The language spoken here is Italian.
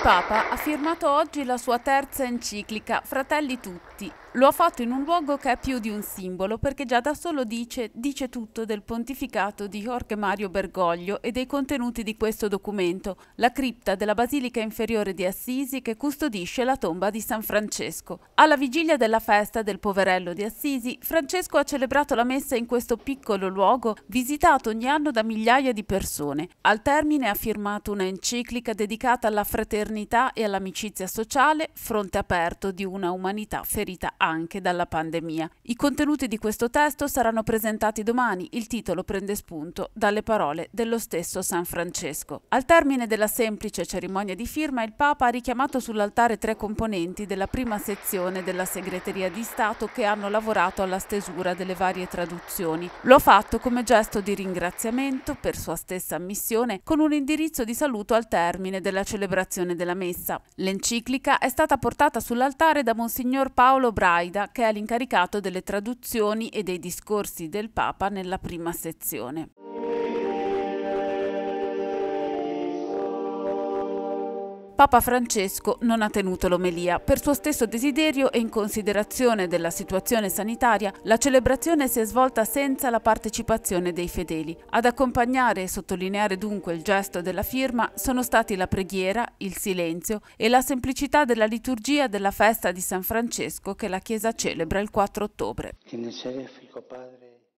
Il Papa ha firmato oggi la sua terza enciclica, Fratelli Tutti, lo ha fatto in un luogo che è più di un simbolo perché già da solo dice, dice, tutto del pontificato di Jorge Mario Bergoglio e dei contenuti di questo documento, la cripta della Basilica Inferiore di Assisi che custodisce la tomba di San Francesco. Alla vigilia della festa del poverello di Assisi, Francesco ha celebrato la messa in questo piccolo luogo visitato ogni anno da migliaia di persone. Al termine ha firmato una enciclica dedicata alla fraternità e all'amicizia sociale, fronte aperto di una umanità ferita anche dalla pandemia. I contenuti di questo testo saranno presentati domani. Il titolo prende spunto dalle parole dello stesso San Francesco. Al termine della semplice cerimonia di firma, il Papa ha richiamato sull'altare tre componenti della prima sezione della Segreteria di Stato che hanno lavorato alla stesura delle varie traduzioni. Lo ha fatto come gesto di ringraziamento per sua stessa missione con un indirizzo di saluto al termine della celebrazione della messa. L'enciclica è stata portata sull'altare da Monsignor Paolo Braga Raida, che è l'incaricato delle traduzioni e dei discorsi del Papa nella prima sezione. Papa Francesco non ha tenuto l'omelia. Per suo stesso desiderio e in considerazione della situazione sanitaria, la celebrazione si è svolta senza la partecipazione dei fedeli. Ad accompagnare e sottolineare dunque il gesto della firma sono stati la preghiera, il silenzio e la semplicità della liturgia della festa di San Francesco che la Chiesa celebra il 4 ottobre.